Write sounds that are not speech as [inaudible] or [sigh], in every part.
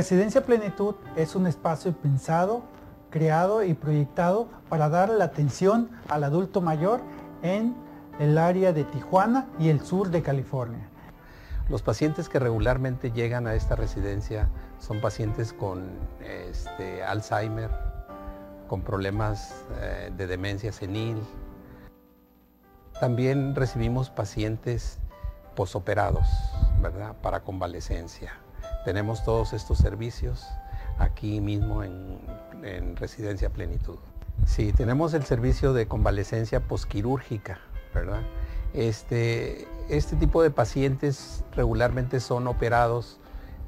Residencia Plenitud es un espacio pensado, creado y proyectado para dar la atención al adulto mayor en el área de Tijuana y el sur de California. Los pacientes que regularmente llegan a esta residencia son pacientes con este, Alzheimer, con problemas eh, de demencia senil. También recibimos pacientes posoperados, Para convalecencia. Tenemos todos estos servicios aquí mismo en, Residencia Plenitud. Sí, tenemos el servicio de convalecencia posquirúrgica, ¿verdad? Este, este tipo de pacientes regularmente son operados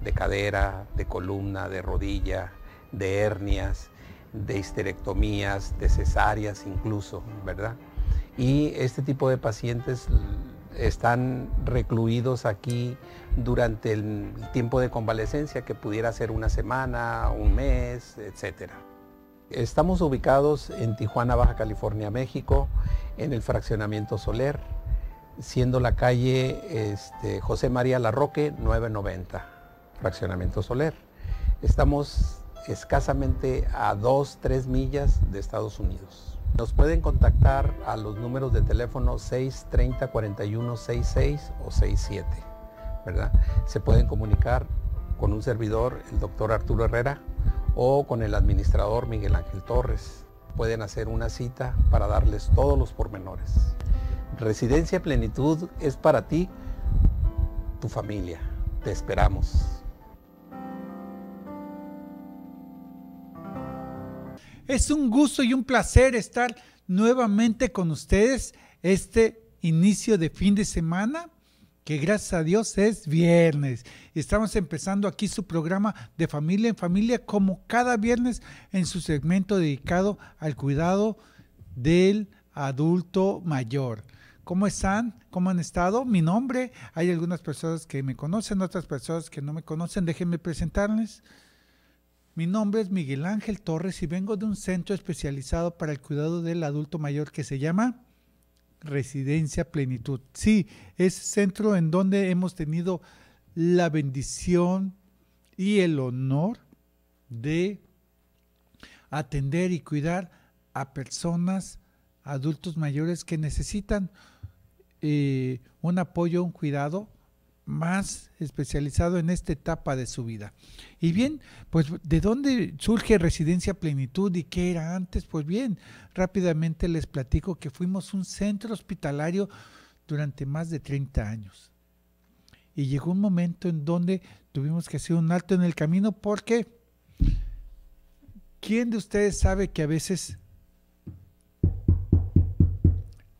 de cadera, de columna, de rodilla, de hernias, de histerectomías, de cesáreas incluso, ¿verdad? Y este tipo de pacientes están recluidos aquí durante el tiempo de convalecencia, que pudiera ser una semana, un mes, etc. Estamos ubicados en Tijuana, Baja California, México, en el fraccionamiento Soler, siendo la calle este, José María Larroque 990, fraccionamiento Soler. Estamos escasamente a dos, tres millas de Estados Unidos. Nos pueden contactar a los números de teléfono 630 4166 o 67, ¿verdad? Se pueden comunicar con un servidor, el doctor Arturo Herrera, o con el administrador Miguel Ángel Torres. Pueden hacer una cita para darles todos los pormenores. Residencia Plenitud es para ti, tu familia. Te esperamos. Es un gusto y un placer estar nuevamente con ustedes este inicio de fin de semana, que gracias a Dios es viernes. Estamos empezando aquí su programa de familia en familia, como cada viernes en su segmento dedicado al cuidado del adulto mayor. ¿Cómo están? ¿Cómo han estado? Mi nombre, hay algunas personas que me conocen, otras personas que no me conocen. Déjenme presentarles. Mi nombre es Miguel Ángel Torres y vengo de un centro especializado para el cuidado del adulto mayor que se llama Residencia Plenitud. Sí, es centro en donde hemos tenido la bendición y el honor de atender y cuidar a personas, adultos mayores que necesitan eh, un apoyo, un cuidado más especializado en esta etapa de su vida. Y bien, pues ¿de dónde surge Residencia Plenitud y qué era antes? Pues bien, rápidamente les platico que fuimos un centro hospitalario durante más de 30 años. Y llegó un momento en donde tuvimos que hacer un alto en el camino porque ¿quién de ustedes sabe que a veces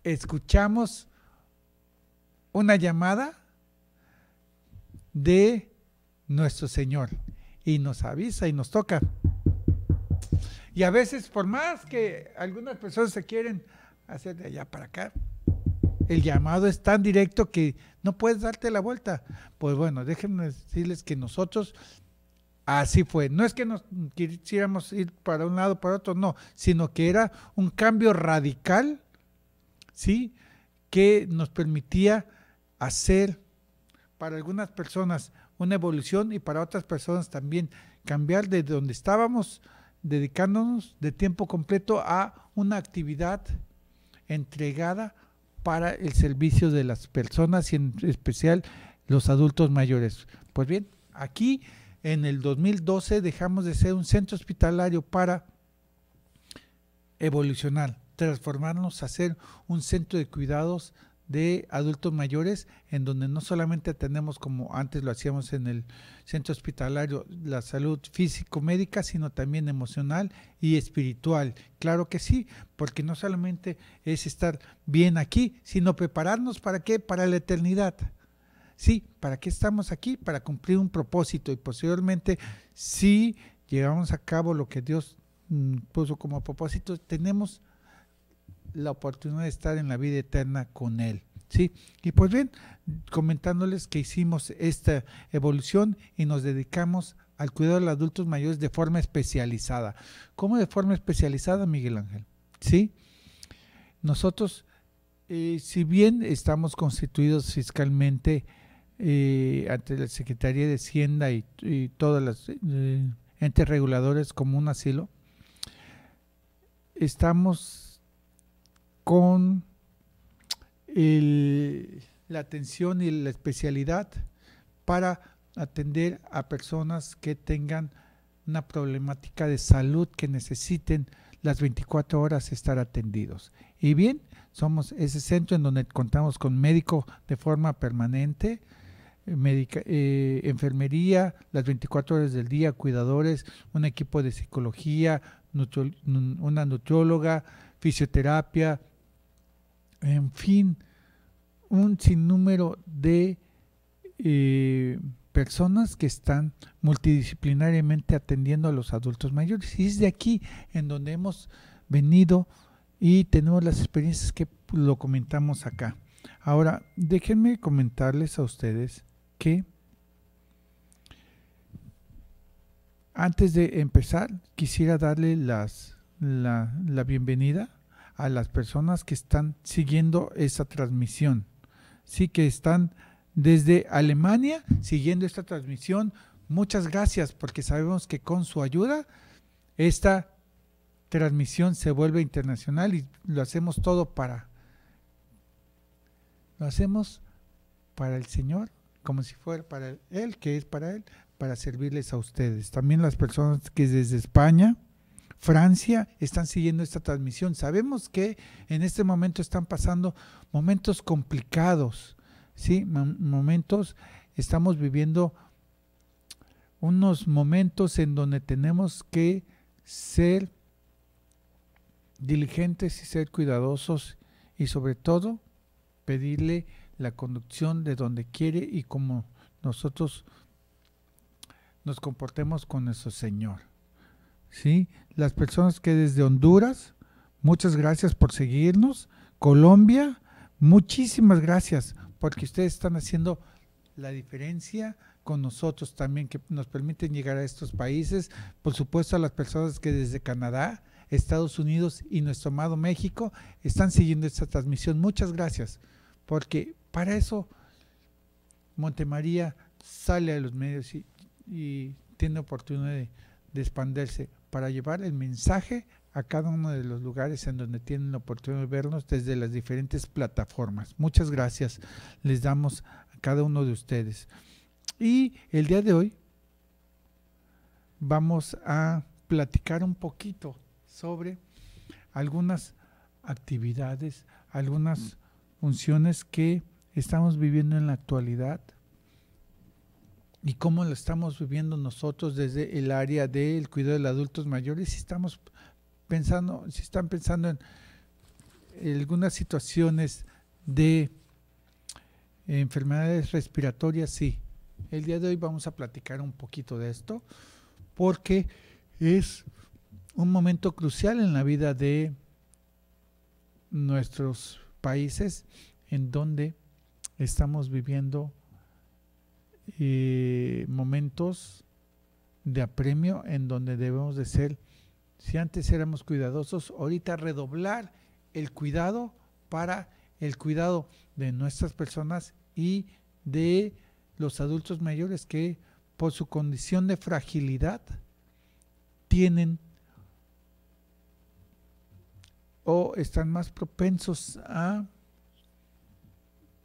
escuchamos una llamada? de nuestro Señor. Y nos avisa y nos toca. Y a veces, por más que algunas personas se quieren hacer de allá para acá, el llamado es tan directo que no puedes darte la vuelta. Pues bueno, déjenme decirles que nosotros así fue. No es que nos quisiéramos ir para un lado, para otro, no, sino que era un cambio radical, ¿sí? Que nos permitía hacer para algunas personas una evolución y para otras personas también cambiar de donde estábamos, dedicándonos de tiempo completo a una actividad entregada para el servicio de las personas y en especial los adultos mayores. Pues bien, aquí en el 2012 dejamos de ser un centro hospitalario para evolucionar, transformarnos a ser un centro de cuidados de adultos mayores, en donde no solamente atendemos como antes lo hacíamos en el centro hospitalario, la salud físico-médica, sino también emocional y espiritual. Claro que sí, porque no solamente es estar bien aquí, sino prepararnos para qué, para la eternidad. Sí, ¿para qué estamos aquí? Para cumplir un propósito y posteriormente, si llevamos a cabo lo que Dios mm, puso como propósito, tenemos la oportunidad de estar en la vida eterna con Él. ¿sí? Y pues bien, comentándoles que hicimos esta evolución y nos dedicamos al cuidado de los adultos mayores de forma especializada. ¿Cómo de forma especializada, Miguel Ángel? ¿Sí? Nosotros, eh, si bien estamos constituidos fiscalmente eh, ante la Secretaría de Hacienda y, y todas las eh, entes reguladores como un asilo, estamos con la atención y la especialidad para atender a personas que tengan una problemática de salud que necesiten las 24 horas estar atendidos. Y bien, somos ese centro en donde contamos con médico de forma permanente, eh, enfermería, las 24 horas del día, cuidadores, un equipo de psicología, una nutrióloga, fisioterapia, en fin, un sinnúmero de eh, personas que están multidisciplinariamente atendiendo a los adultos mayores. Y es de aquí en donde hemos venido y tenemos las experiencias que lo comentamos acá. Ahora, déjenme comentarles a ustedes que antes de empezar, quisiera darle las, la bienvenida a las personas que están siguiendo esta transmisión. Sí, que están desde Alemania siguiendo esta transmisión. Muchas gracias porque sabemos que con su ayuda esta transmisión se vuelve internacional y lo hacemos todo para lo hacemos para el Señor, como si fuera para Él, que es para Él, para servirles a ustedes. También las personas que desde España, Francia están siguiendo esta transmisión. Sabemos que en este momento están pasando momentos complicados, ¿sí? momentos, estamos viviendo unos momentos en donde tenemos que ser diligentes y ser cuidadosos y sobre todo pedirle la conducción de donde quiere y como nosotros nos comportemos con nuestro Señor. ¿sí? Las personas que desde Honduras, muchas gracias por seguirnos. Colombia, muchísimas gracias porque ustedes están haciendo la diferencia con nosotros también, que nos permiten llegar a estos países. Por supuesto, a las personas que desde Canadá, Estados Unidos y nuestro amado México están siguiendo esta transmisión. Muchas gracias, porque para eso Montemaría sale a los medios y, tiene oportunidad de, de expandirse para llevar el mensaje a cada uno de los lugares en donde tienen la oportunidad de vernos desde las diferentes plataformas. Muchas gracias les damos a cada uno de ustedes. Y el día de hoy vamos a platicar un poquito sobre algunas actividades, algunas funciones que estamos viviendo en la actualidad y cómo lo estamos viviendo nosotros desde el área del cuidado de adultos mayores, si estamos pensando, si están pensando en algunas situaciones de enfermedades respiratorias, sí. El día de hoy vamos a platicar un poquito de esto, porque es un momento crucial en la vida de nuestros países en donde estamos viviendo eh, momentos de apremio en donde debemos de ser, si antes éramos cuidadosos, ahorita redoblar el cuidado para el cuidado de nuestras personas y de los adultos mayores que por su condición de fragilidad tienen o están más propensos a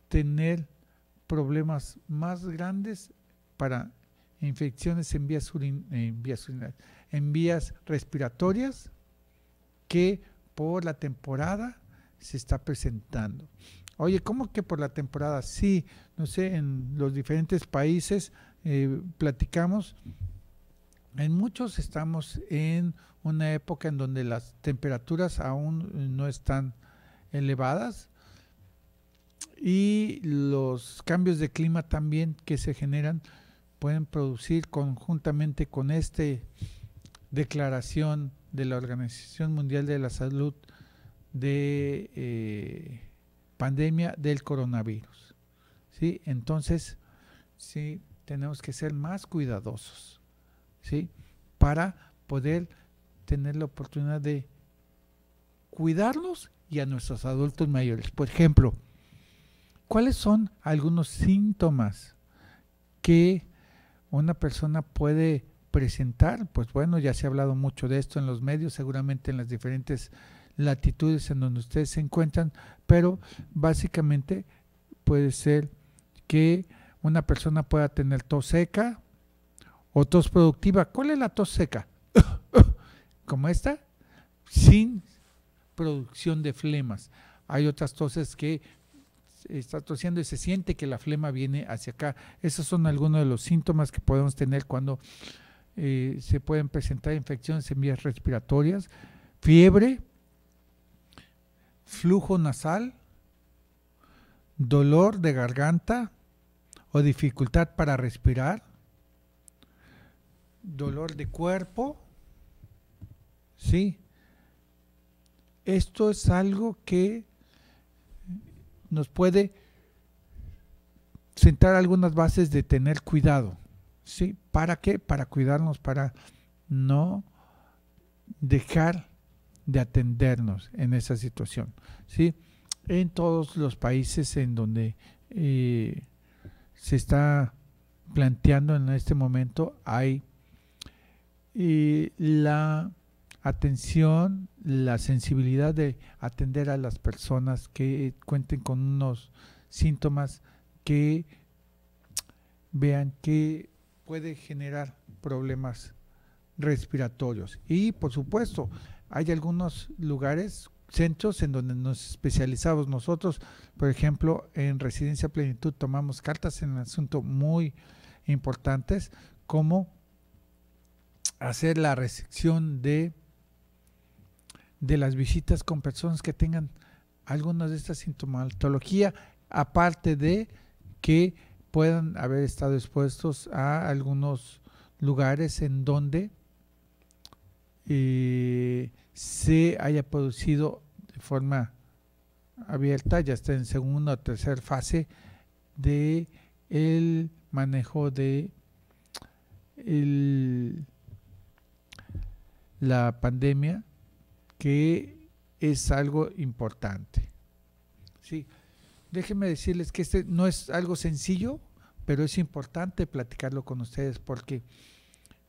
tener problemas más grandes para infecciones en vías, vías, respiratorias que por la temporada se está presentando. Oye, ¿cómo que por la temporada? Sí, no sé, en los diferentes países eh, platicamos, en muchos estamos en una época en donde las temperaturas aún no están elevadas, y los cambios de clima también que se generan pueden producir conjuntamente con esta declaración de la Organización Mundial de la Salud de eh, pandemia del coronavirus. ¿sí? Entonces, sí, tenemos que ser más cuidadosos ¿sí? para poder tener la oportunidad de cuidarlos y a nuestros adultos mayores. Por ejemplo, ¿Cuáles son algunos síntomas que una persona puede presentar? Pues bueno, ya se ha hablado mucho de esto en los medios, seguramente en las diferentes latitudes en donde ustedes se encuentran, pero básicamente puede ser que una persona pueda tener tos seca o tos productiva. ¿Cuál es la tos seca? [coughs] Como esta, sin producción de flemas. Hay otras toses que está tosiendo y se siente que la flema viene hacia acá. Esos son algunos de los síntomas que podemos tener cuando eh, se pueden presentar infecciones en vías respiratorias, fiebre, flujo nasal, dolor de garganta o dificultad para respirar, dolor de cuerpo, ¿sí? Esto es algo que nos puede sentar algunas bases de tener cuidado. ¿Sí? ¿Para qué? Para cuidarnos, para no dejar de atendernos en esa situación. ¿Sí? En todos los países en donde eh, se está planteando en este momento hay eh, la atención la sensibilidad de atender a las personas que cuenten con unos síntomas que vean que puede generar problemas respiratorios. Y por supuesto, hay algunos lugares, centros en donde nos especializamos nosotros. Por ejemplo, en Residencia Plenitud tomamos cartas en asuntos muy importantes como hacer la recepción de de las visitas con personas que tengan algunas de estas sintomatología, aparte de que puedan haber estado expuestos a algunos lugares en donde eh, se haya producido de forma abierta, ya está en segunda o tercera fase de el manejo de la pandemia que es algo importante. Sí. Déjenme decirles que este no es algo sencillo, pero es importante platicarlo con ustedes porque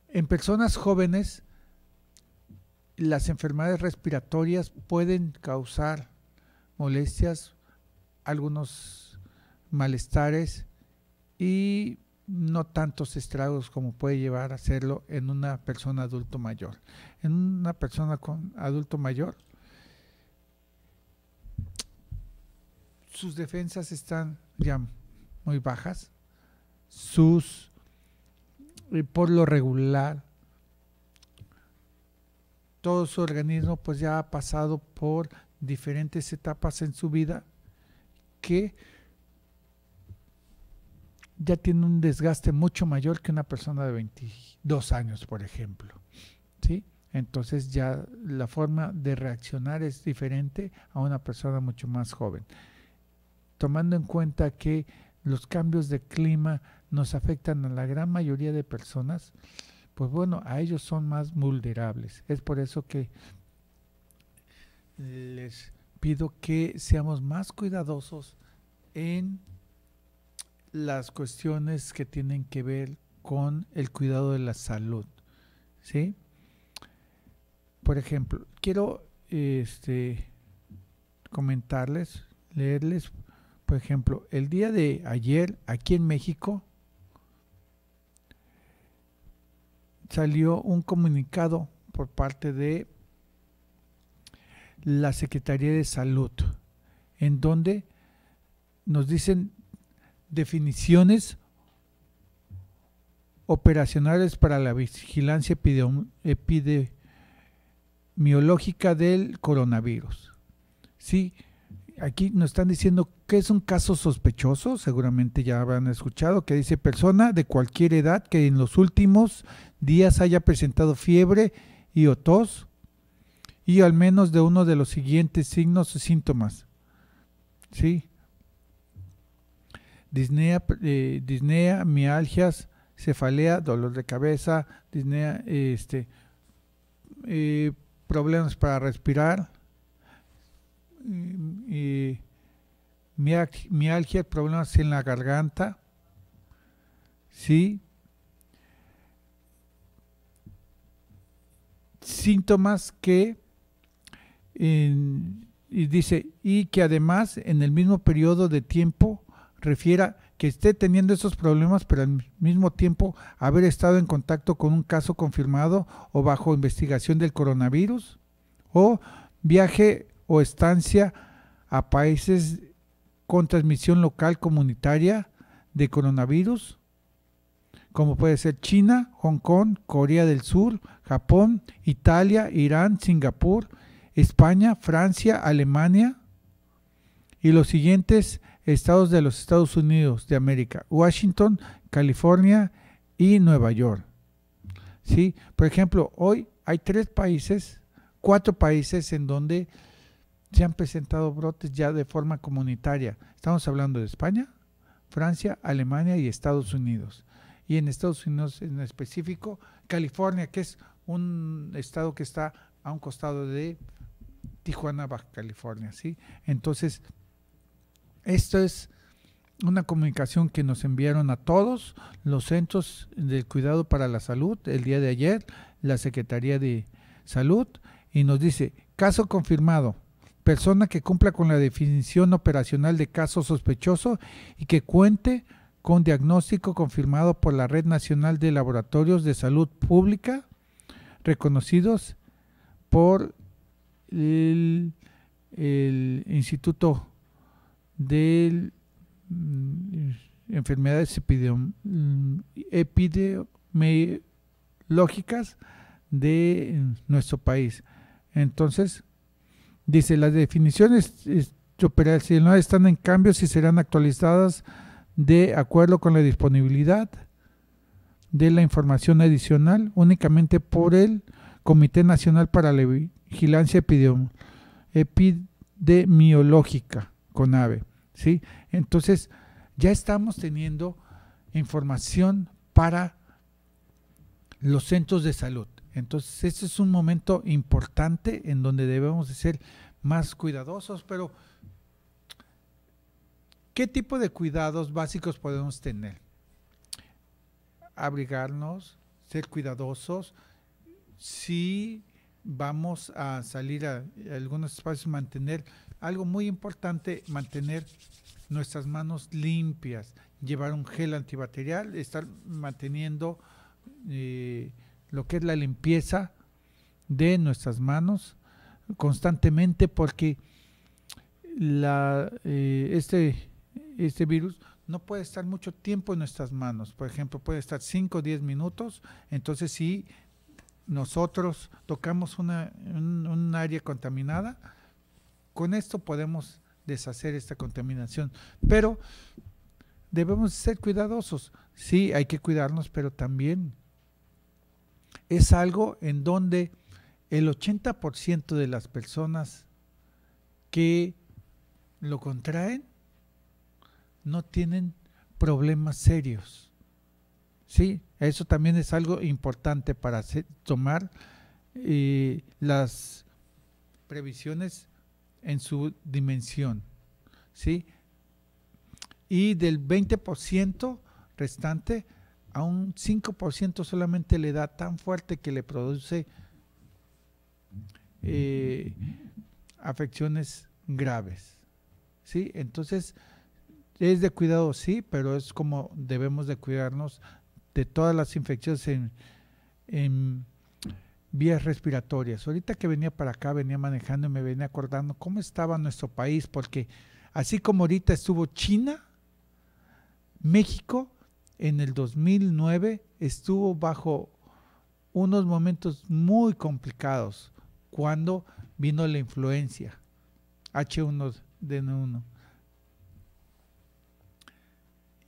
en personas jóvenes las enfermedades respiratorias pueden causar molestias, algunos malestares y no tantos estragos como puede llevar a hacerlo en una persona adulto mayor. En una persona con adulto mayor, sus defensas están ya muy bajas, sus, eh, por lo regular, todo su organismo pues ya ha pasado por diferentes etapas en su vida que ya tiene un desgaste mucho mayor que una persona de 22 años, por ejemplo. ¿sí? Entonces ya la forma de reaccionar es diferente a una persona mucho más joven. Tomando en cuenta que los cambios de clima nos afectan a la gran mayoría de personas, pues bueno, a ellos son más vulnerables. Es por eso que les pido que seamos más cuidadosos en las cuestiones que tienen que ver con el cuidado de la salud. ¿Sí? Por ejemplo, quiero este, comentarles, leerles, por ejemplo, el día de ayer aquí en México salió un comunicado por parte de la Secretaría de Salud, en donde nos dicen definiciones operacionales para la vigilancia epidemiológica del coronavirus. Sí, aquí nos están diciendo que es un caso sospechoso, seguramente ya habrán escuchado, que dice persona de cualquier edad que en los últimos días haya presentado fiebre y o tos y al menos de uno de los siguientes signos o síntomas. Sí, eh, disnea, mialgias, cefalea, dolor de cabeza, disnea, este, eh, problemas para respirar, mm, mialgia, problemas en la garganta, ¿sí? Síntomas que, y dice, y que además en el mismo periodo de tiempo refiera que esté teniendo esos problemas, pero al mismo tiempo haber estado en contacto con un caso confirmado o bajo investigación del coronavirus, o viaje o estancia a países con transmisión local comunitaria de coronavirus, como puede ser China, Hong Kong, Corea del Sur, Japón, Italia, Irán, Singapur, España, Francia, Alemania, y los siguientes estados de los Estados Unidos de América, Washington, California y Nueva York. ¿Sí? Por ejemplo, hoy hay tres países, cuatro países en donde se han presentado brotes ya de forma comunitaria. Estamos hablando de España, Francia, Alemania y Estados Unidos. Y en Estados Unidos en específico, California, que es un estado que está a un costado de Tijuana, Baja California, ¿sí? Entonces, esto es una comunicación que nos enviaron a todos los centros del cuidado para la salud el día de ayer, la Secretaría de Salud, y nos dice, caso confirmado, persona que cumpla con la definición operacional de caso sospechoso y que cuente con diagnóstico confirmado por la Red Nacional de Laboratorios de Salud Pública, reconocidos por el, el Instituto de mm, enfermedades epidemiológicas de mm, nuestro país. Entonces, dice, las definiciones operacionales están en cambio si serán actualizadas de acuerdo con la disponibilidad de la información adicional únicamente por el Comité Nacional para la Vigilancia Epidemiológica CONAVE. ¿sí? Entonces, ya estamos teniendo información para los centros de salud. Entonces, este es un momento importante en donde debemos de ser más cuidadosos, pero ¿qué tipo de cuidados básicos podemos tener? Abrigarnos, ser cuidadosos, si vamos a salir a, algunos espacios, mantener algo muy importante, mantener nuestras manos limpias, llevar un gel antibacterial, estar manteniendo eh, lo que es la limpieza de nuestras manos constantemente porque eh, este, este, virus no puede estar mucho tiempo en nuestras manos. Por ejemplo, puede estar 5 o 10 minutos. Entonces, si nosotros tocamos una, un área contaminada, con esto podemos deshacer esta contaminación, pero debemos ser cuidadosos. Sí, hay que cuidarnos, pero también es algo en donde el 80% de las personas que lo contraen no tienen problemas serios. Sí, eso también es algo importante para tomar eh, las previsiones en su dimensión. ¿sí? Y del 20% restante a un 5% solamente le da tan fuerte que le produce eh, afecciones graves. ¿sí? Entonces, es de cuidado, sí, pero es como debemos de cuidarnos de todas las infecciones en vías respiratorias. Ahorita que venía para acá, venía manejando y me venía acordando cómo estaba nuestro país, porque así como ahorita estuvo China, México en el 2009 estuvo bajo unos momentos muy complicados cuando vino la influencia H1N1.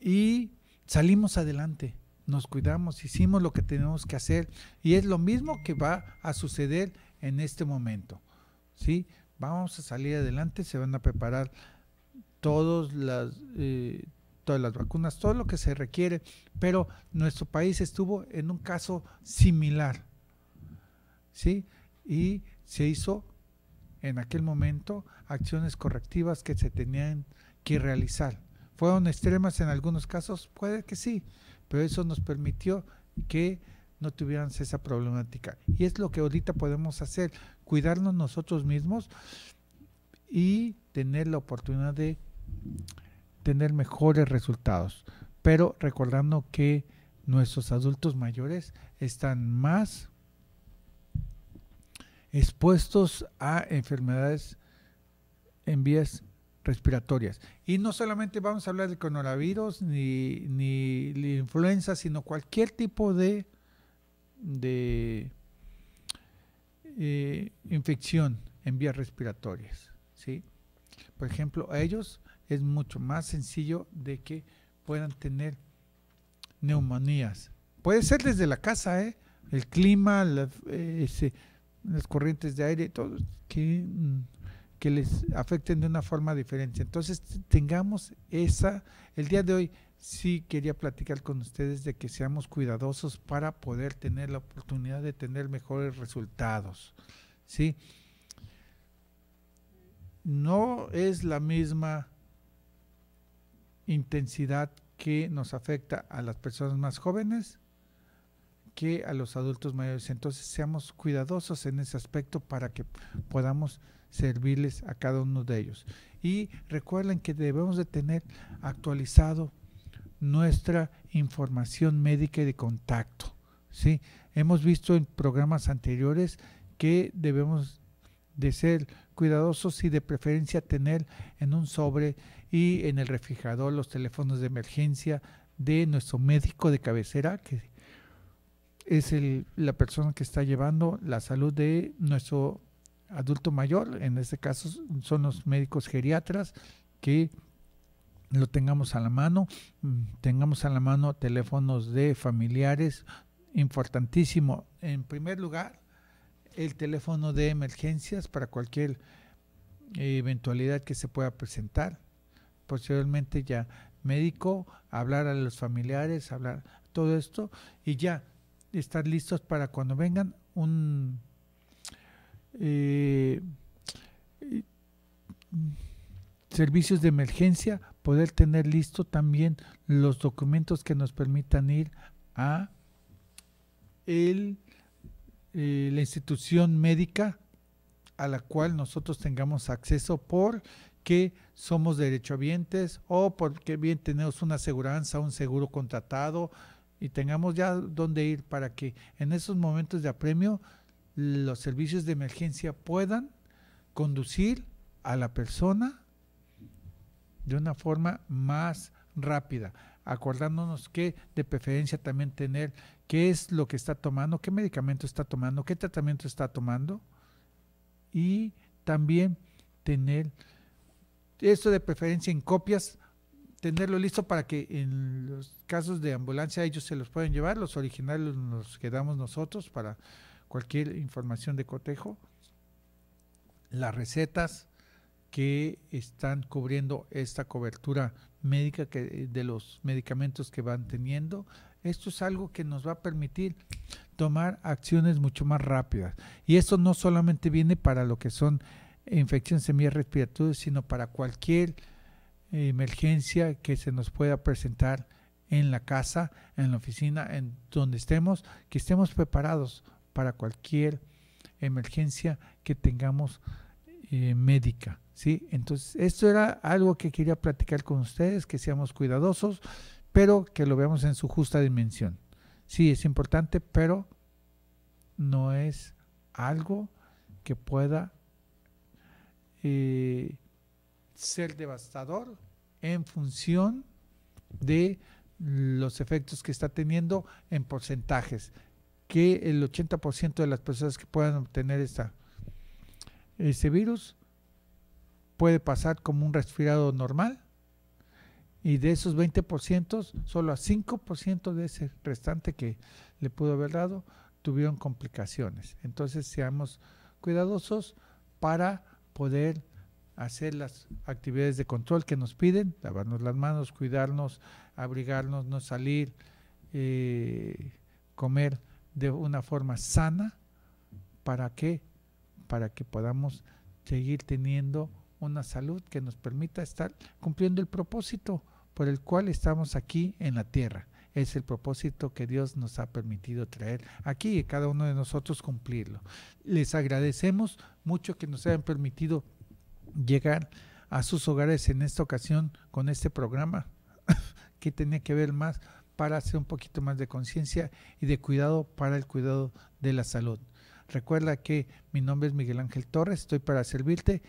Y salimos adelante nos cuidamos, hicimos lo que tenemos que hacer y es lo mismo que va a suceder en este momento. ¿sí? Vamos a salir adelante, se van a preparar todas las, eh, todas las vacunas, todo lo que se requiere, pero nuestro país estuvo en un caso similar. ¿sí? Y se hizo en aquel momento acciones correctivas que se tenían que realizar. ¿Fueron extremas en algunos casos? Puede que sí, pero eso nos permitió que no tuvieran esa problemática. Y es lo que ahorita podemos hacer, cuidarnos nosotros mismos y tener la oportunidad de tener mejores resultados. Pero recordando que nuestros adultos mayores están más expuestos a enfermedades en vías respiratorias. Y no solamente vamos a hablar de coronavirus ni, ni influenza, sino cualquier tipo de, de eh, infección en vías respiratorias. ¿sí? Por ejemplo, a ellos es mucho más sencillo de que puedan tener neumonías. Puede ser desde la casa, ¿eh? el clima, las eh, corrientes de aire, todo, que mm, que les afecten de una forma diferente. Entonces, tengamos esa, el día de hoy sí quería platicar con ustedes de que seamos cuidadosos para poder tener la oportunidad de tener mejores resultados. ¿sí? No es la misma intensidad que nos afecta a las personas más jóvenes que a los adultos mayores. Entonces seamos cuidadosos en ese aspecto para que podamos servirles a cada uno de ellos. Y recuerden que debemos de tener actualizado nuestra información médica y de contacto. ¿sí? Hemos visto en programas anteriores que debemos de ser cuidadosos y de preferencia tener en un sobre y en el refrigerador los teléfonos de emergencia de nuestro médico de cabecera que es el, la persona que está llevando la salud de nuestro adulto mayor, en este caso son los médicos geriatras que lo tengamos a la mano, tengamos a la mano teléfonos de familiares, importantísimo. En primer lugar, el teléfono de emergencias para cualquier eventualidad que se pueda presentar. Posteriormente ya médico, hablar a los familiares, hablar todo esto y ya estar listos para cuando vengan un... Eh, servicios de emergencia, poder tener listo también los documentos que nos permitan ir a eh, la institución médica a la cual nosotros tengamos acceso porque somos derechohabientes o porque bien tenemos una aseguranza, un seguro contratado, y tengamos ya dónde ir para que en esos momentos de apremio los servicios de emergencia puedan conducir a la persona de una forma más rápida, acordándonos que de preferencia también tener qué es lo que está tomando, qué medicamento está tomando, qué tratamiento está tomando y también tener esto de preferencia en copias tenerlo listo para que en los casos de ambulancia ellos se los pueden llevar, los originales los quedamos nosotros para cualquier información de cotejo, las recetas que están cubriendo esta cobertura médica que, de los medicamentos que van teniendo. Esto es algo que nos va a permitir tomar acciones mucho más rápidas. Y esto no solamente viene para lo que son infecciones semi respiratorias, sino para cualquier emergencia que se nos pueda presentar en la casa, en la oficina, en donde estemos, que estemos preparados para cualquier emergencia que tengamos eh, médica. ¿sí? Entonces, esto era algo que quería platicar con ustedes, que seamos cuidadosos, pero que lo veamos en su justa dimensión. Sí, es importante, pero no es algo que pueda eh, ser devastador en función de los efectos que está teniendo en porcentajes, que el 80% de las personas que puedan obtener esta, este virus puede pasar como un resfriado normal y de esos 20%, solo a 5% de ese restante que le pudo haber dado tuvieron complicaciones. Entonces seamos cuidadosos para poder hacer las actividades de control que nos piden, lavarnos las manos, cuidarnos, abrigarnos, no salir, eh, comer de una forma sana, ¿para qué? Para que podamos seguir teniendo una salud que nos permita estar cumpliendo el propósito por el cual estamos aquí en la tierra. Es el propósito que Dios nos ha permitido traer aquí y cada uno de nosotros cumplirlo. Les agradecemos mucho que nos hayan permitido llegar a sus hogares en esta ocasión con este programa [laughs] que tenía que ver más para hacer un poquito más de conciencia y de cuidado para el cuidado de la salud. Recuerda que mi nombre es Miguel Ángel Torres, estoy para servirte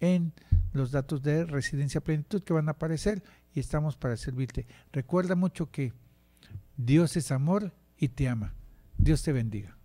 en los datos de Residencia Plenitud que van a aparecer y estamos para servirte. Recuerda mucho que Dios es amor y te ama. Dios te bendiga.